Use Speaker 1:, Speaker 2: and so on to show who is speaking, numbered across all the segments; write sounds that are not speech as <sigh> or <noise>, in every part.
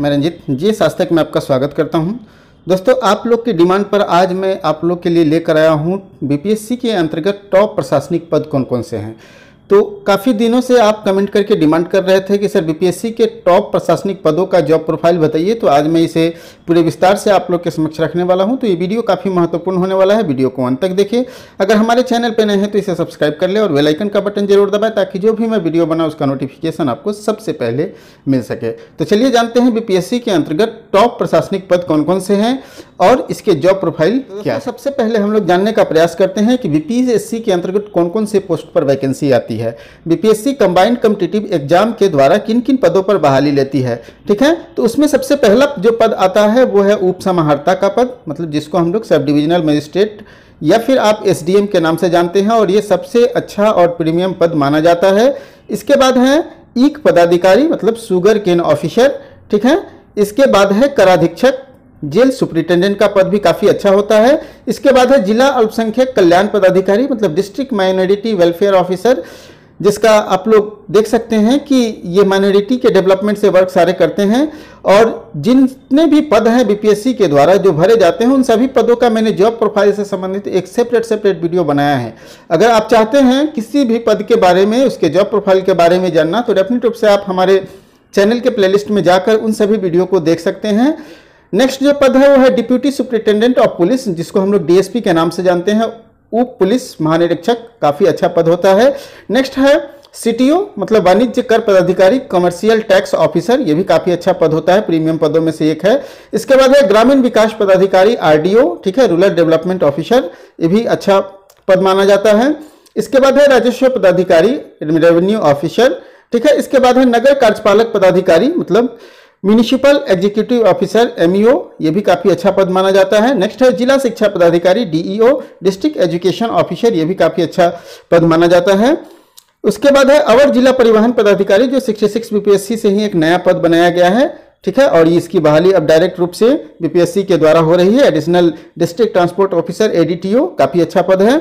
Speaker 1: मैं रंजित जी शास्त्र में आपका स्वागत करता हूं दोस्तों आप लोग की डिमांड पर आज मैं आप लोग के लिए लेकर आया हूं बीपीएससी के अंतर्गत टॉप प्रशासनिक पद कौन कौन से हैं तो काफ़ी दिनों से आप कमेंट करके डिमांड कर रहे थे कि सर बीपीएससी के टॉप प्रशासनिक पदों का जॉब प्रोफाइल बताइए तो आज मैं इसे पूरे विस्तार से आप लोग के समक्ष रखने वाला हूं तो ये वीडियो काफ़ी महत्वपूर्ण होने वाला है वीडियो को अंत तक देखिए अगर हमारे चैनल पर नए हैं तो इसे सब्सक्राइब कर ले और वेलाइकन का बटन जरूर दबाए ताकि जो भी मैं वीडियो बनाऊँ उसका नोटिफिकेशन आपको सबसे पहले मिल सके तो चलिए जानते हैं बीपीएससी के अंतर्गत टॉप प्रशासनिक पद कौन कौन से हैं और इसके जॉब प्रोफाइल क्या है सबसे पहले हम लोग जानने का प्रयास करते हैं कि बीपीएससी के अंतर्गत कौन कौन से पोस्ट पर वैकेंसी आती है बीपीएससी कंबाइंड कम्पिटेटिव एग्जाम के द्वारा किन किन पदों पर बहाली लेती है ठीक है तो उसमें सबसे पहला जो पद आता है है वो है उप समाहर्ता का पद मतलब जिसको हम लोग सब डिविजनल मजिस्ट्रेट या फिर आप एसडीएम के नाम से जानते हैं और ये सबसे अच्छा और प्रीमियम पद माना जाता है इसके बाद है ईक पदाधिकारी मतलब सुगर केन ऑफिसर ठीक है इसके बाद है कराधीक्षक जेल सुपरिटेंडेंट का पद भी काफ़ी अच्छा होता है इसके बाद है जिला अल्पसंख्यक कल्याण पदाधिकारी मतलब डिस्ट्रिक्ट माइनॉरिटी वेलफेयर ऑफिसर जिसका आप लोग देख सकते हैं कि ये माइनॉरिटी के डेवलपमेंट से वर्क सारे करते हैं और जितने भी पद हैं बीपीएससी के द्वारा जो भरे जाते हैं उन सभी पदों का मैंने जॉब प्रोफाइल से संबंधित एक सेपरेट सेपरेट वीडियो बनाया है अगर आप चाहते हैं किसी भी पद के बारे में उसके जॉब प्रोफाइल के बारे में जानना तो डेफिनेट रूप से आप हमारे चैनल के प्लेलिस्ट में जाकर उन सभी वीडियो को देख सकते हैं नेक्स्ट जो पद है वो है डिप्यूटी सुप्रिंटेंडेंट ऑफ पुलिस जिसको हम लोग डीएसपी के नाम से जानते हैं उप पुलिस महानिरीक्षक काफ़ी अच्छा पद होता है नेक्स्ट है सीटीओ मतलब वाणिज्य कर पदाधिकारी कमर्शियल टैक्स ऑफिसर ये भी काफ़ी अच्छा पद होता है प्रीमियम पदों में से एक है इसके बाद है ग्रामीण विकास पदाधिकारी आरडीओ ठीक है रूरल डेवलपमेंट ऑफिसर ये भी अच्छा पद माना जाता है इसके बाद है राजस्व पदाधिकारी रेवेन्यू ऑफिसर ठीक है इसके बाद है नगर कार्यपालक पदाधिकारी मतलब म्यूनिसिपल एग्जीक्यूटिव ऑफिसर एमईओ ये भी काफ़ी अच्छा पद माना जाता है नेक्स्ट है जिला शिक्षा पदाधिकारी डीईओ डिस्ट्रिक्ट एजुकेशन ऑफिसर ये भी काफ़ी अच्छा पद माना जाता है उसके बाद है अवर जिला परिवहन पदाधिकारी जो सिक्सटी सिक्स बीपीएससी से ही एक नया पद बनाया गया है ठीक है और इसकी बहाली अब डायरेक्ट रूप से बीपीएससी के द्वारा हो रही है additional district transport officer ADTO काफ़ी अच्छा पद है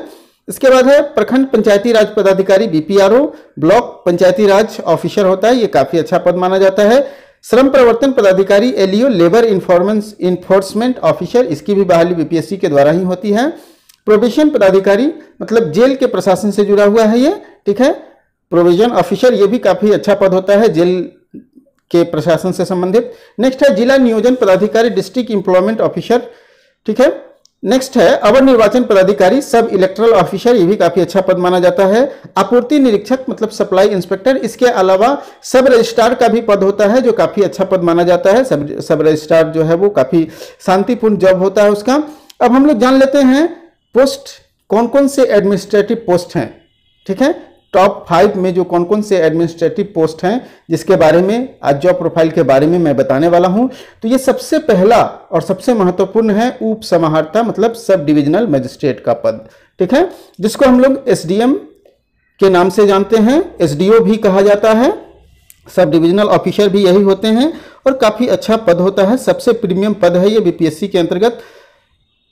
Speaker 1: इसके बाद है प्रखंड पंचायती राज पदाधिकारी BPRO block panchayati raj officer होता है ये काफ़ी अच्छा पद माना जाता है श्रम प्रवर्तन पदाधिकारी LEO labour informance enforcement officer इसकी भी बहाली बीपीएससी के द्वारा ही होती है प्रोबेशन पदाधिकारी मतलब जेल के प्रशासन से जुड़ा हुआ है ये ठीक है प्रोविजन ऑफिसर ये भी काफी अच्छा पद होता है जेल के प्रशासन से संबंधित नेक्स्ट है जिला नियोजन पदाधिकारी डिस्ट्रिक्ट इंप्लॉयमेंट ऑफिसर ठीक है नेक्स्ट है अवर निर्वाचन पदाधिकारी सब इलेक्ट्रल ऑफिसर ये भी काफी अच्छा पद माना जाता है आपूर्ति निरीक्षक मतलब सप्लाई इंस्पेक्टर इसके अलावा सब रजिस्ट्रार का भी पद होता है जो काफी अच्छा पद माना जाता है सब सब रजिस्ट्रार जो है वो काफी शांतिपूर्ण जॉब होता है उसका अब हम लोग जान लेते हैं पोस्ट कौन कौन से एडमिनिस्ट्रेटिव पोस्ट हैं ठीक है टॉप फाइव में जो कौन कौन से एडमिनिस्ट्रेटिव पोस्ट हैं जिसके बारे में आज जॉब प्रोफाइल के बारे में मैं बताने वाला हूं तो ये सबसे पहला और सबसे महत्वपूर्ण है उप समाहर्ता मतलब सब डिविजनल मजिस्ट्रेट का पद ठीक है जिसको हम लोग एस के नाम से जानते हैं एस भी कहा जाता है सब डिविजनल ऑफिसर भी यही होते हैं और काफ़ी अच्छा पद होता है सबसे प्रीमियम पद है ये बीपीएससी के अंतर्गत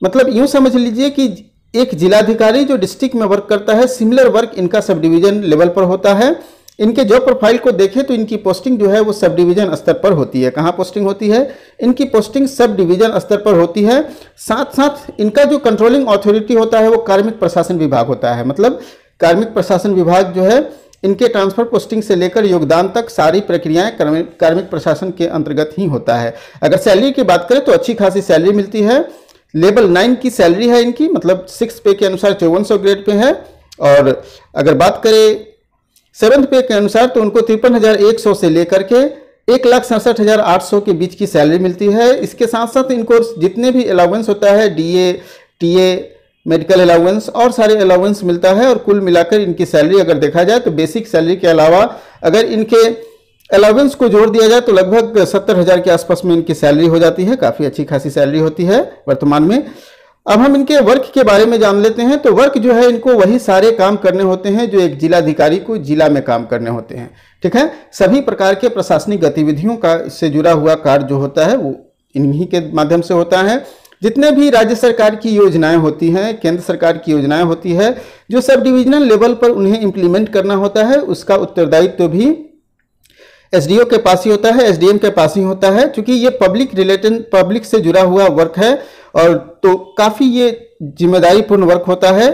Speaker 1: मतलब यूं समझ लीजिए कि एक जिलाधिकारी जो डिस्ट्रिक्ट में वर्क करता है सिमिलर वर्क इनका सब डिवीजन लेवल पर होता है इनके जॉब प्रोफाइल को देखें तो इनकी पोस्टिंग जो है वो सब डिवीजन स्तर पर होती है कहाँ पोस्टिंग होती है इनकी पोस्टिंग सब डिवीजन स्तर पर होती है साथ साथ इनका जो कंट्रोलिंग अथॉरिटी होता है वो कार्मिक प्रशासन विभाग होता है मतलब कार्मिक प्रशासन विभाग जो है इनके ट्रांसफर पोस्टिंग से लेकर योगदान तक सारी प्रक्रियाएं कार्मिक प्रशासन के अंतर्गत ही होता है अगर सैलरी की बात करें तो अच्छी खासी सैलरी मिलती है लेवल नाइन की सैलरी है इनकी मतलब सिक्स पे के अनुसार चौवन सौ ग्रेड पे है और अगर बात करें सेवन्थ पे के अनुसार तो उनको तिरपन हज़ार एक सौ से लेकर के एक लाख सड़सठ हज़ार आठ सौ के बीच की सैलरी मिलती है इसके साथ साथ इनको जितने भी अलाउंस होता है D A T A medical allowance और सारे अलाउंस मिलता है और कुल मिलाकर इनकी सैलरी अगर देखा जाए तो बेसिक सैलरी के अलावा अगर इनके अलावेंस को जोड़ दिया जाए तो लगभग सत्तर हजार के आसपास में इनकी सैलरी हो जाती है काफी अच्छी खासी सैलरी होती है वर्तमान में अब हम इनके वर्क के बारे में जान लेते हैं तो वर्क जो है इनको वही सारे काम करने होते हैं जो एक जिलाधिकारी को जिला में काम करने होते हैं ठीक है सभी प्रकार के प्रशासनिक गतिविधियों का इससे जुड़ा हुआ कार्य जो होता है वो इन्हीं के माध्यम से होता है जितने भी राज्य सरकार की योजनाएं होती हैं केंद्र सरकार की योजनाएं होती है जो सब डिविजनल लेवल पर उन्हें इम्प्लीमेंट करना होता है उसका उत्तरदायित्व तो भी एसडीओ के पास ही होता है एसडीएम के पास ही होता है क्योंकि ये पब्लिक रिलेटेड पब्लिक से जुड़ा हुआ वर्क है और तो काफ़ी ये जिम्मेदारी पूर्ण वर्क होता है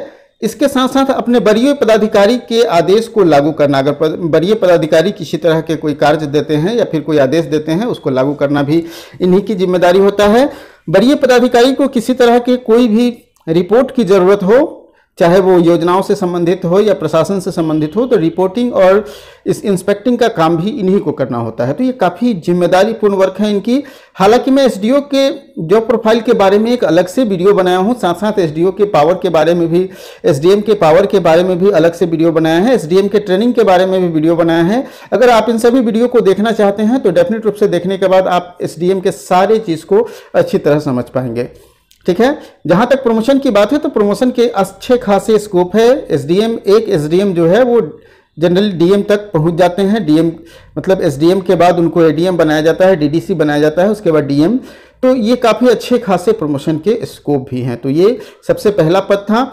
Speaker 1: इसके साथ साथ अपने वरीय पदाधिकारी के आदेश को लागू करना अगर वरीय पदाधिकारी किसी तरह के कोई कार्य देते हैं या फिर कोई आदेश देते हैं उसको लागू करना भी इन्हीं की जिम्मेदारी होता है वरीय पदाधिकारी को किसी तरह के कोई भी रिपोर्ट की जरूरत हो चाहे वो योजनाओं से संबंधित हो या प्रशासन से संबंधित हो तो रिपोर्टिंग और इस इंस्पेक्टिंग का काम भी इन्हीं को करना होता है तो ये काफ़ी जिम्मेदारीपूर्ण वर्क है इनकी हालांकि मैं एस के जॉब प्रोफाइल के बारे में एक अलग से वीडियो बनाया हूँ साथ साथ एस के पावर के बारे में भी एस के पावर के बारे में भी अलग से वीडियो बनाया है एस के ट्रेनिंग के बारे में भी वीडियो बनाया है अगर आप इन सभी वीडियो को देखना चाहते हैं तो डेफिनेट रूप से देखने के बाद आप एस के सारे चीज़ को अच्छी तरह समझ पाएंगे ठीक है जहां तक प्रमोशन की बात है तो प्रमोशन के अच्छे खासे स्कोप है एसडीएम एक एसडीएम जो है वो जनरल डीएम तक पहुंच जाते हैं डीएम मतलब एसडीएम के बाद उनको एडीएम बनाया जाता है डीडीसी बनाया जाता है उसके बाद डीएम तो ये काफ़ी अच्छे खासे प्रमोशन के स्कोप भी हैं तो ये सबसे पहला पद था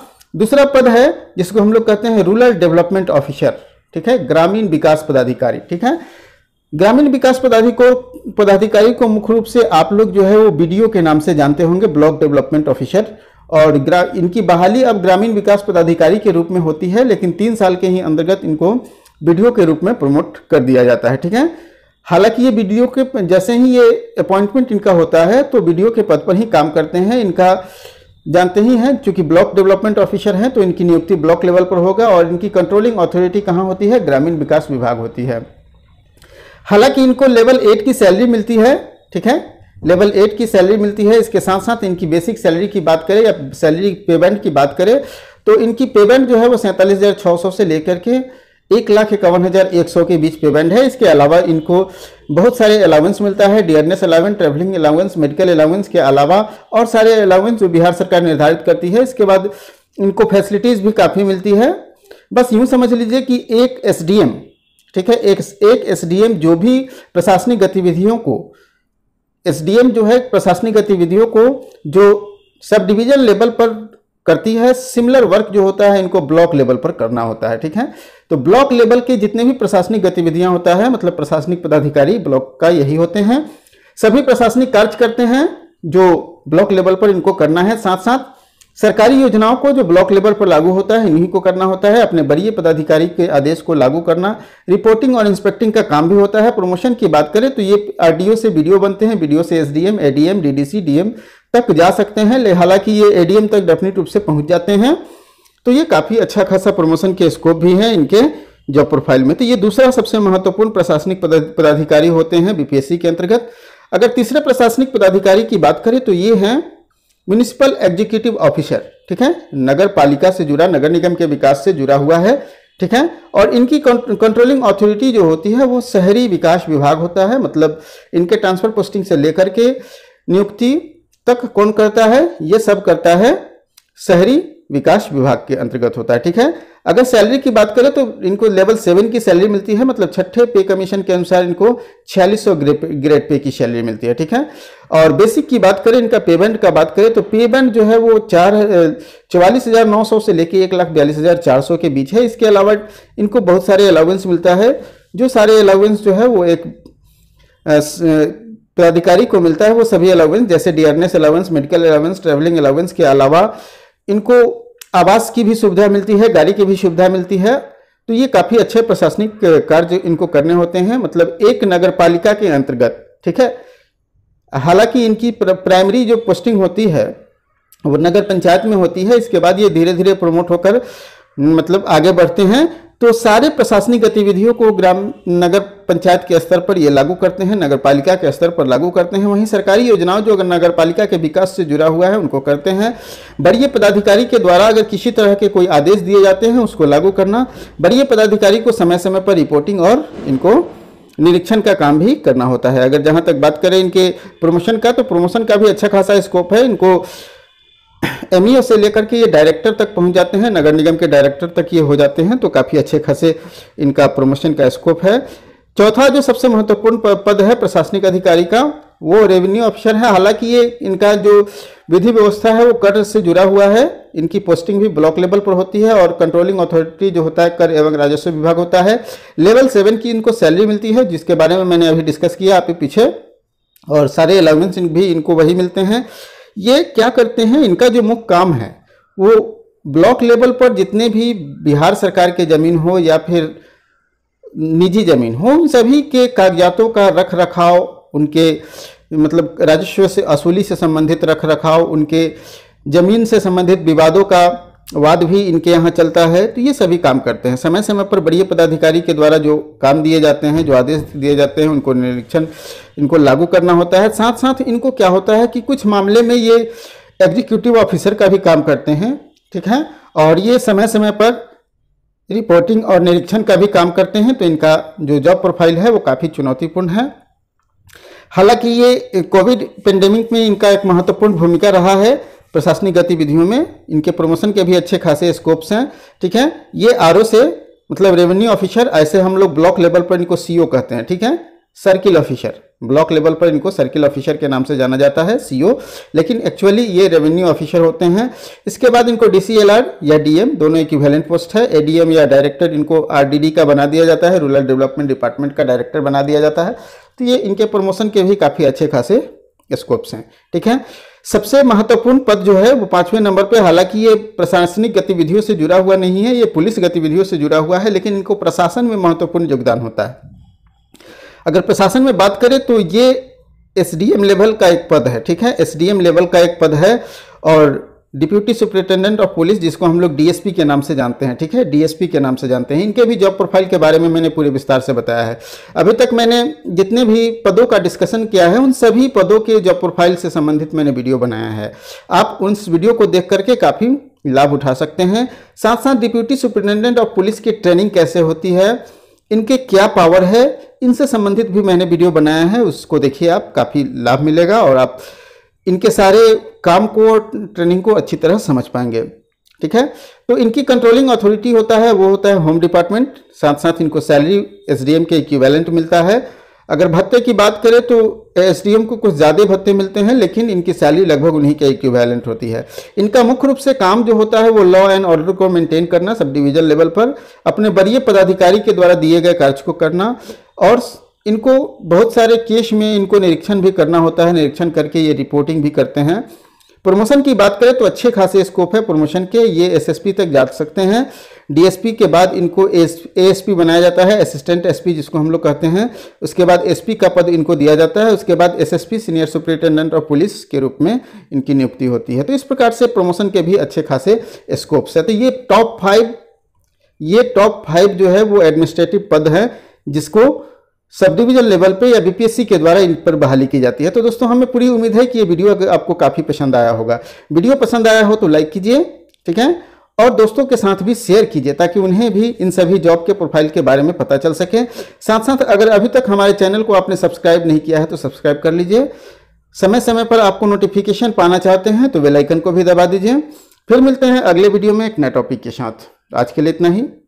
Speaker 1: दूसरा पद है जिसको हम लोग कहते हैं रूरल डेवलपमेंट ऑफिसर ठीक है ग्रामीण विकास पदाधिकारी ठीक है ग्रामीण विकास पदाधिकारी पदाधिकारी को मुख्य रूप से आप लोग जो है वो बीडीओ के नाम से जानते होंगे ब्लॉक डेवलपमेंट ऑफिसर और इनकी बहाली अब ग्रामीण विकास पदाधिकारी के रूप में होती है लेकिन तीन साल के ही अंतर्गत इनको बीडीओ के रूप में प्रमोट कर दिया जाता है ठीक है हालांकि ये बीडीओ के जैसे ही ये अपॉइंटमेंट इनका होता है तो बीडीओ के पद पर ही काम करते हैं इनका जानते ही हैं चूंकि ब्लॉक डेवलपमेंट ऑफिसर हैं तो इनकी नियुक्ति ब्लॉक लेवल पर होगा और इनकी कंट्रोलिंग अथॉरिटी कहाँ होती है ग्रामीण विकास विभाग होती है हालांकि इनको लेवल एट की सैलरी मिलती है ठीक है लेवल एट की सैलरी मिलती है इसके साथ साथ इनकी बेसिक सैलरी की बात करें या सैलरी पेमेंट की बात करें तो इनकी पेमेंट जो है वो सैंतालीस हज़ार छः सौ से लेकर के एक लाख इक्यावन हज़ार एक सौ के बीच पेमेंट है इसके अलावा इनको बहुत सारे अलाउंस मिलता है dearness allowance travelling allowance medical allowance के अलावा और सारे अलाउंस जो बिहार सरकार निर्धारित करती है इसके बाद इनको फैसिलिटीज़ भी काफ़ी मिलती है बस यूँ समझ लीजिए कि एक एस ठीक है एक एक एसडीएम जो भी प्रशासनिक गतिविधियों को एसडीएम जो है प्रशासनिक गतिविधियों को जो सब डिवीजन लेवल पर करती है सिमिलर वर्क जो होता है इनको ब्लॉक लेवल पर करना होता है ठीक है तो ब्लॉक लेवल के जितने भी प्रशासनिक गतिविधियां होता है मतलब प्रशासनिक पदाधिकारी ब्लॉक का यही होते हैं सभी प्रशासनिक कार्य करते हैं जो ब्लॉक लेवल पर इनको करना है साथ साथ सरकारी योजनाओं को जो ब्लॉक लेवल पर लागू होता है इन्हीं को करना होता है अपने बड़ी पदाधिकारी के आदेश को लागू करना रिपोर्टिंग और इंस्पेक्टिंग का काम भी होता है प्रमोशन की बात करें तो ये आरडीओ से वीडियो बनते हैं वीडियो से एसडीएम एडीएम डीडीसी डीएम तक जा सकते हैं हालांकि ये एडीएम तक डेफिनेट रूप से पहुंच जाते हैं तो ये काफ़ी अच्छा खासा प्रमोशन के स्कोप भी हैं इनके जॉब प्रोफाइल में तो ये दूसरा सबसे महत्वपूर्ण प्रशासनिक पदाधिकारी होते हैं बीपीएससी के अंतर्गत अगर तीसरे प्रशासनिक पदाधिकारी की बात करें तो ये हैं म्यूनिसिपल एग्जीक्यूटिव ऑफिसर ठीक है नगर पालिका से जुड़ा नगर निगम के विकास से जुड़ा हुआ है ठीक है और इनकी कंट्रोलिंग ऑथोरिटी जो होती है वो शहरी विकास विभाग होता है मतलब इनके ट्रांसफर पोस्टिंग से लेकर के नियुक्ति तक कौन करता है ये सब करता है शहरी विकास विभाग के अंतर्गत होता है ठीक है अगर सैलरी की बात करें तो इनको लेवल सेवन की सैलरी मिलती है मतलब छठे पे कमीशन के अनुसार इनको छियालीस सौ ग्रेड पे की सैलरी मिलती है ठीक है और बेसिक की बात करें इनका पेमेंट का बात करें तो पेमेंट जो है वो चार चौवालीस हज़ार नौ सौ से लेके एक लाख बयालीस हज़ार चार सौ के बीच है इसके अलावा इनको बहुत सारे अलाउेंस मिलता है जो सारे अलाउेंस जो है वो एक प्राधिकारी को मिलता है वो सभी अलाउेंस जैसे D allowance medical allowance travelling allowance के अलावा इनको आवास की भी सुविधा मिलती है गाड़ी की भी सुविधा मिलती है तो ये काफ़ी अच्छे प्रशासनिक कार्य इनको करने होते हैं मतलब एक नगर पालिका के अंतर्गत ठीक है हालांकि इनकी प्राइमरी जो पोस्टिंग होती है वो नगर पंचायत में होती है इसके बाद ये धीरे धीरे प्रमोट होकर मतलब आगे बढ़ते हैं तो सारे प्रशासनिक गतिविधियों को ग्राम नगर पंचायत के स्तर पर ये लागू करते हैं नगर पालिका के स्तर पर लागू करते हैं वहीं सरकारी योजनाओं जो अगर नगर पालिका के विकास से जुड़ा हुआ है उनको करते हैं बड़ी पदाधिकारी के द्वारा अगर किसी तरह के कोई आदेश दिए जाते हैं उसको लागू करना बड़ी पदाधिकारी को समय समय पर रिपोर्टिंग और इनको निरीक्षण का काम भी करना होता है अगर जहाँ तक बात करें इनके प्रमोशन का तो प्रमोशन का भी अच्छा खासा स्कोप है इनको एम <coughs> e से लेकर के ये डायरेक्टर तक पहुंच जाते हैं नगर निगम के डायरेक्टर तक ये हो जाते हैं तो काफ़ी अच्छे खासे इनका प्रमोशन का स्कोप है चौथा जो सबसे महत्वपूर्ण पद है प्रशासनिक अधिकारी का वो रेवेन्यू ऑफिसर है हालांकि ये इनका जो विधि व्यवस्था है वो कर से जुड़ा हुआ है इनकी पोस्टिंग भी ब्लॉक लेवल पर होती है और कंट्रोलिंग अथॉरिटी जो होता है कर एवं राजस्व विभाग होता है लेवल सेवन की इनको सैलरी मिलती है जिसके बारे में मैंने अभी डिस्कस किया आपके पीछे और सारे अलाउंस भी इनको वही मिलते हैं ये क्या करते हैं इनका जो मुख्य काम है वो ब्लॉक लेवल पर जितने भी बिहार सरकार के ज़मीन हो या फिर निजी ज़मीन हो उन सभी के कागजातों का रख रखाव उनके मतलब राजस्व से असूली से संबंधित रख रखाव उनके ज़मीन से संबंधित विवादों का वाद भी इनके यहाँ चलता है तो ये सभी काम करते हैं समय समय पर बड़ी पदाधिकारी के द्वारा जो काम दिए जाते हैं जो आदेश दिए जाते हैं उनको निरीक्षण इनको लागू करना होता है साथ साथ इनको क्या होता है कि कुछ मामले में ये एग्जीक्यूटिव ऑफिसर का भी काम करते हैं ठीक है और ये समय समय पर रिपोर्टिंग और निरीक्षण का भी काम करते हैं तो इनका जो जॉब प्रोफाइल है वो काफ़ी चुनौतीपूर्ण है हालांकि ये कोविड पेंडेमिक में इनका एक महत्वपूर्ण भूमिका रहा है प्रशासनिक गतिविधियों में इनके प्रमोशन के भी अच्छे खासे स्कोप्स हैं ठीक है ये आर से मतलब रेवेन्यू ऑफिसर ऐसे हम लोग ब्लॉक लेवल पर इनको सी कहते हैं ठीक है सर्किल ऑफिसर ब्लॉक लेवल पर इनको सर्किल ऑफिसर के नाम से जाना जाता है सीईओ लेकिन एक्चुअली ये रेवेन्यू ऑफिसर होते हैं इसके बाद इनको डीसीएलआर या डीएम दोनों एक वैलेंट पोस्ट है एडीएम या डायरेक्टर इनको आरडीडी का बना दिया जाता है रूरल डेवलपमेंट डिपार्टमेंट का डायरेक्टर बना दिया जाता है तो ये इनके प्रमोशन के भी काफ़ी अच्छे खासे स्कोप्स हैं ठीक है सबसे महत्वपूर्ण पद जो है वो पांचवें नंबर पे हालांकि ये प्रशासनिक गतिविधियों से जुड़ा हुआ नहीं है ये पुलिस गतिविधियों से जुड़ा हुआ है लेकिन इनको प्रशासन में महत्वपूर्ण योगदान होता है अगर प्रशासन में बात करें तो ये एसडीएम लेवल का एक पद है ठीक है एसडीएम लेवल का एक पद है और डिप्यूटी सुप्रिटेंडेंट ऑफ पुलिस जिसको हम लोग डीएसपी के नाम से जानते हैं ठीक है डीएसपी के नाम से जानते हैं इनके भी जॉब प्रोफाइल के बारे में मैंने पूरे विस्तार से बताया है अभी तक मैंने जितने भी पदों का डिस्कशन किया है उन सभी पदों के जॉब प्रोफाइल से संबंधित मैंने वीडियो बनाया है आप उस वीडियो को देख करके काफ़ी लाभ उठा सकते हैं साथ साथ डिप्यूटी सुप्रिटेंडेंट ऑफ पुलिस की ट्रेनिंग कैसे होती है इनके क्या पावर है इनसे संबंधित भी मैंने वीडियो बनाया है उसको देखिए आप काफ़ी लाभ मिलेगा और आप इनके सारे काम को और ट्रेनिंग को अच्छी तरह समझ पाएंगे ठीक है तो इनकी कंट्रोलिंग अथॉरिटी होता है वो होता है होम डिपार्टमेंट साथ साथ इनको सैलरी एसडीएम के इक्वेलेंट मिलता है अगर भत्ते की बात करें तो एसडीएम को कुछ ज़्यादा भत्ते मिलते हैं लेकिन इनकी सैलरी लगभग उन्हीं के इक्वेलेंट होती है इनका मुख्य रूप से काम जो होता है वो लॉ एंड ऑर्डर को मेंटेन करना सब डिविजन लेवल पर अपने वरीय पदाधिकारी के द्वारा दिए गए कार्य को करना और इनको बहुत सारे केस में इनको निरीक्षण भी करना होता है निरीक्षण करके ये रिपोर्टिंग भी करते हैं प्रमोशन की बात करें तो अच्छे खासे स्कोप है प्रमोशन के ये एसएसपी तक जा सकते हैं डीएसपी के बाद इनको एएसपी बनाया जाता है असिस्टेंट एसपी जिसको हम लोग कहते हैं उसके बाद एसपी का पद इनको दिया जाता है उसके बाद SSP senior superintendent of police के रूप में इनकी नियुक्ति होती है तो इस प्रकार से प्रमोशन के भी अच्छे खासे स्कोप्स है तो ये टॉप फाइव ये टॉप फाइव जो है वो एडमिनिस्ट्रेटिव पद है जिसको सब डिविजन लेवल पे या बीपीएससी के द्वारा इन पर बहाली की जाती है तो दोस्तों हमें पूरी उम्मीद है कि ये वीडियो आपको काफ़ी पसंद आया होगा वीडियो पसंद आया हो तो लाइक कीजिए ठीक है और दोस्तों के साथ भी शेयर कीजिए ताकि उन्हें भी इन सभी जॉब के प्रोफाइल के बारे में पता चल सके साथ साथ अगर अभी तक हमारे चैनल को आपने सब्सक्राइब नहीं किया है तो सब्सक्राइब कर लीजिए समय समय पर आपको नोटिफिकेशन पाना चाहते हैं तो वेलाइकन को भी दबा दीजिए फिर मिलते हैं अगले वीडियो में एक नए टॉपिक के साथ आज के लिए इतना ही